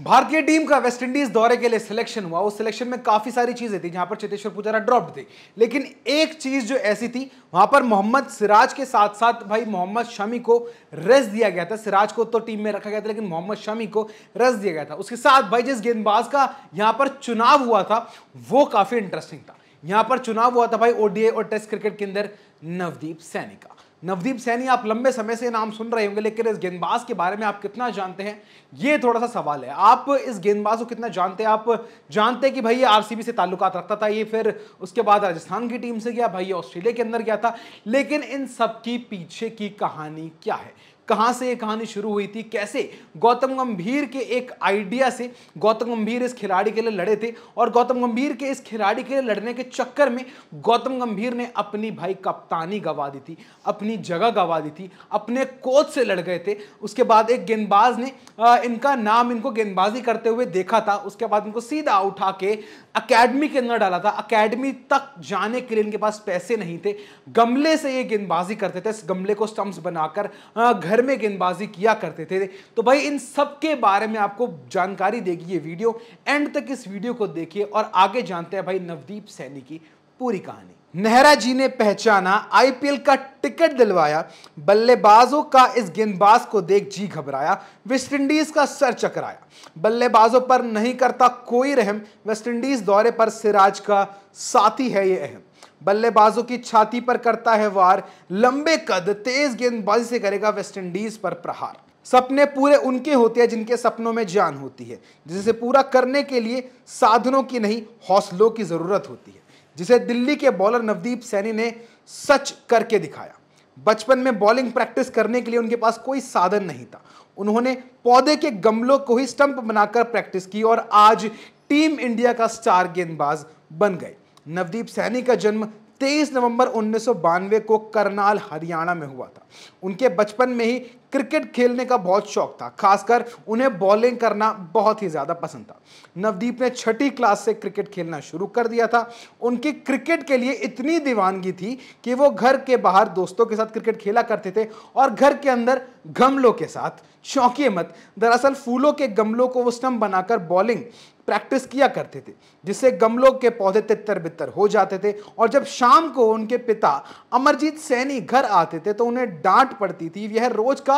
भारतीय टीम का वेस्टइंडीज दौरे के लिए सिलेक्शन हुआ उस सिलेक्शन में काफी सारी चीजें थी जहां पर चेतेश्वर पुजारा ड्रॉप थे लेकिन एक चीज जो ऐसी थी वहां पर मोहम्मद सिराज के साथ साथ भाई मोहम्मद शमी को रेस्ट दिया गया था सिराज को तो टीम में रखा गया था लेकिन मोहम्मद शमी को रेस्ट दिया गया था उसके साथ भाई जिस गेंदबाज का यहां पर चुनाव हुआ था वो काफी इंटरेस्टिंग था यहां पर चुनाव हुआ था भाई ओडीए और टेस्ट क्रिकेट के अंदर नवदीप सैनी का नवदीप सैनी आप लंबे समय से नाम सुन रहे होंगे लेकिन इस गेंदबाज के बारे में आप कितना जानते हैं ये थोड़ा सा सवाल है आप इस गेंदबाज को कितना जानते हैं आप जानते हैं कि भाई ये आरसीबी से ताल्लुकात रखता था ये फिर उसके बाद राजस्थान की टीम से गया भाई ऑस्ट्रेलिया के अंदर गया था लेकिन इन सब की पीछे की कहानी क्या है कहाँ से ये कहानी शुरू हुई थी कैसे गौतम गंभीर के एक आइडिया से गौतम गंभीर इस खिलाड़ी के लिए लड़े थे और गौतम गंभीर के इस खिलाड़ी के लिए लड़ने के चक्कर में गौतम गंभीर ने अपनी भाई कप्तानी गंवा दी थी अपनी जगह गंवा दी थी अपने कोच से लड़ गए थे उसके बाद एक गेंदबाज ने इनका नाम इनको गेंदबाजी करते हुए देखा था उसके बाद इनको सीधा उठा के अकेडमी के अंदर डाला था अकेडमी तक जाने के लिए इनके पास पैसे नहीं थे गमले से ये गेंदबाजी करते थे इस गमले को स्टम्प्स बनाकर घर घर में गेंदबाजी किया करते थे तो भाई इन सब के बारे में आपको जानकारी देगी ये वीडियो एंड तक इस वीडियो को देखिए और आगे जानते हैं भाई नवदीप सैनी की पूरी कहानी नेहरा जी ने पहचाना आईपीएल का टिकट दिलवाया बल्लेबाजों का इस गेंदबाज को देख जी घबराया वेस्टइंडीज का सर चकराया बल्लेबाजों पर नहीं करता कोई रहम वेस्टइंडीज दौरे पर सिराज का साथी है ये अहम बल्लेबाजों की छाती पर करता है वार लंबे कद तेज गेंदबाजी से करेगा वेस्टइंडीज पर प्रहार सपने पूरे उनके होते हैं जिनके सपनों में जान होती है जिसे पूरा करने के लिए साधनों की नहीं हौसलों की ज़रूरत होती है जिसे दिल्ली के बॉलर नवदीप सैनी ने सच करके दिखाया बचपन में बॉलिंग प्रैक्टिस करने के लिए उनके पास कोई साधन नहीं था उन्होंने पौधे के गमलों को ही स्टंप बनाकर प्रैक्टिस की और आज टीम इंडिया का स्टार गेंदबाज बन गए नवदीप सैनी का जन्म 23 नवंबर उन्नीस को करनाल हरियाणा में हुआ था उनके बचपन में ही क्रिकेट खेलने का बहुत शौक था खासकर उन्हें बॉलिंग करना बहुत ही ज़्यादा पसंद था नवदीप ने छठी क्लास से क्रिकेट खेलना शुरू कर दिया था उनकी क्रिकेट के लिए इतनी दीवानगी थी कि वो घर के बाहर दोस्तों के साथ क्रिकेट खेला करते थे और घर के अंदर गमलों के साथ चौंकिए मत दरअसल फूलों के गमलों को वो स्टम्प बनाकर बॉलिंग प्रैक्टिस किया करते थे जिससे गमलों के पौधे तितर बितर हो जाते थे और जब शाम को उनके पिता अमरजीत सैनी घर आते थे तो उन्हें डांट पड़ती थी यह रोज का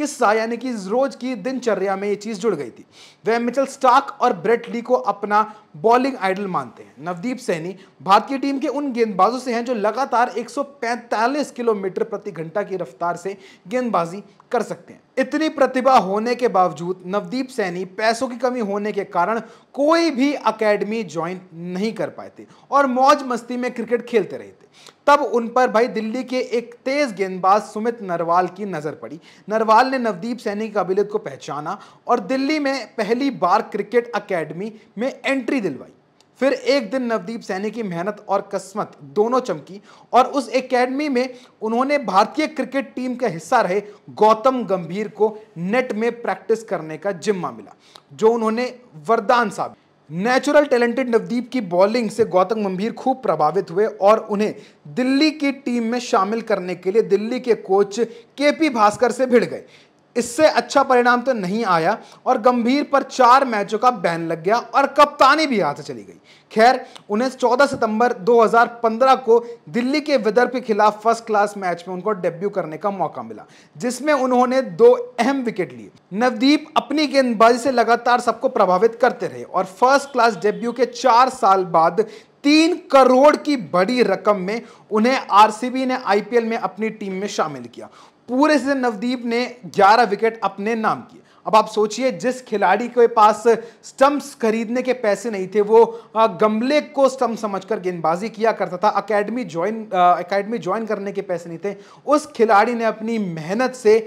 किस्सा यानी कि रोज की दिनचर्या में ये चीज़ जुड़ गई थी वह मिचल स्टार्क और ब्रेट ली को अपना बॉलिंग आइडल मानते हैं नवदीप सैनी भारतीय टीम के उन गेंदबाजों से हैं जो लगातार 145 किलोमीटर प्रति घंटा की रफ्तार से गेंदबाजी कर सकते हैं इतनी प्रतिभा होने के बावजूद नवदीप सैनी पैसों की कमी होने के कारण कोई भी अकेडमी ज्वाइन नहीं कर पाए थे और मौज मस्ती में क्रिकेट खेलते रहे थे तब उन पर भाई दिल्ली के एक तेज गेंदबाज सुमित नरवाल की नजर पड़ी नरवाल ने नवदीप सैनी की काबिलियत को पहचाना और दिल्ली में पहली बार क्रिकेट अकेडमी में एंट्री दिलवाई फिर एक दिन नवदीप सैनी की मेहनत और कस्मत दोनों चमकी और उस एकेडमी में उन्होंने भारतीय क्रिकेट टीम का हिस्सा रहे गौतम गंभीर को नेट में प्रैक्टिस करने का जिम्मा मिला जो उन्होंने वरदान साबित नेचुरल टैलेंटेड नवदीप की बॉलिंग से गौतम गंभीर खूब प्रभावित हुए और उन्हें दिल्ली की टीम में शामिल करने के लिए दिल्ली के कोच के पी भास्कर से भिड़ गए इससे अच्छा परिणाम तो नहीं आया और गंभीर पर चार मैचों का बैन लग गया और कप्तानी भी हाथ से चली गई खैर उन्हें 14 सितंबर 2015 को दिल्ली के विदर्भ के खिलाफ फर्स्ट क्लास मैच में उनको डेब्यू करने का मौका मिला जिसमें उन्होंने दो अहम विकेट लिए नवदीप अपनी गेंदबाजी से लगातार सबको प्रभावित करते रहे और फर्स्ट क्लास डेब्यू के चार साल बाद तीन करोड़ की बड़ी रकम में उन्हें आरसीबी ने आईपीएल में अपनी टीम में शामिल किया पूरे सीजन नवदीप ने 11 विकेट अपने नाम किए अब आप सोचिए जिस खिलाड़ी के पास स्टंप्स खरीदने के पैसे नहीं थे वो गमले को स्टंप समझकर गेंदबाजी किया करता था एकेडमी ज्वाइन एकेडमी ज्वाइन करने के पैसे नहीं थे उस खिलाड़ी ने अपनी मेहनत से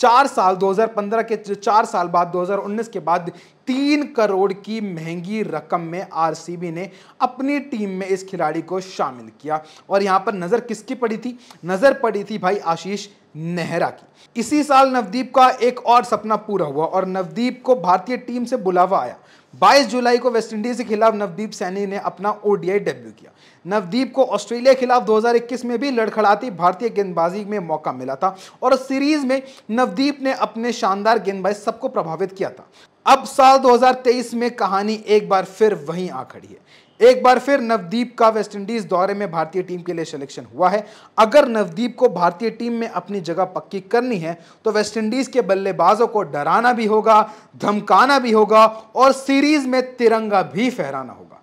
चार साल 2015 के चार साल बाद 2019 के बाद तीन करोड़ की महंगी रकम में आरसीबी ने अपनी टीम में इस खिलाड़ी को शामिल किया और यहाँ पर नज़र किसकी पड़ी थी नज़र पड़ी थी भाई आशीष नेहरा की इसी साल नवदीप का एक और सपना पूरा हुआ और नवदीप को भारतीय टीम से बुलावा आया 22 जुलाई को वेस्टइंडीज के खिलाफ नवदीप सैनी ने अपना ओडीआई डेब्यू किया नवदीप को ऑस्ट्रेलिया के खिलाफ 2021 में भी लड़खड़ाती भारतीय गेंदबाजी में मौका मिला था और सीरीज में नवदीप ने अपने शानदार गेंदबाजी सबको प्रभावित किया था अब साल 2023 में कहानी एक बार फिर वहीं आ खड़ी है एक बार फिर नवदीप का वेस्टइंडीज दौरे में भारतीय टीम के लिए सिलेक्शन हुआ है अगर नवदीप को भारतीय टीम में अपनी जगह पक्की करनी है तो वेस्टइंडीज के बल्लेबाजों को डराना भी होगा धमकाना भी होगा और सीरीज में तिरंगा भी फहराना होगा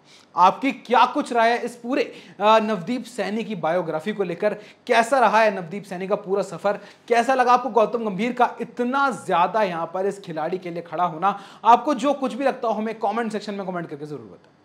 आपकी क्या कुछ राय है इस पूरे नवदीप सैनी की बायोग्राफी को लेकर कैसा रहा है नवदीप सैनी का पूरा सफर कैसा लगा आपको गौतम गंभीर का इतना ज्यादा यहां पर इस खिलाड़ी के लिए खड़ा होना आपको जो कुछ भी लगता हो हमें कमेंट सेक्शन में कमेंट करके जरूर बताएं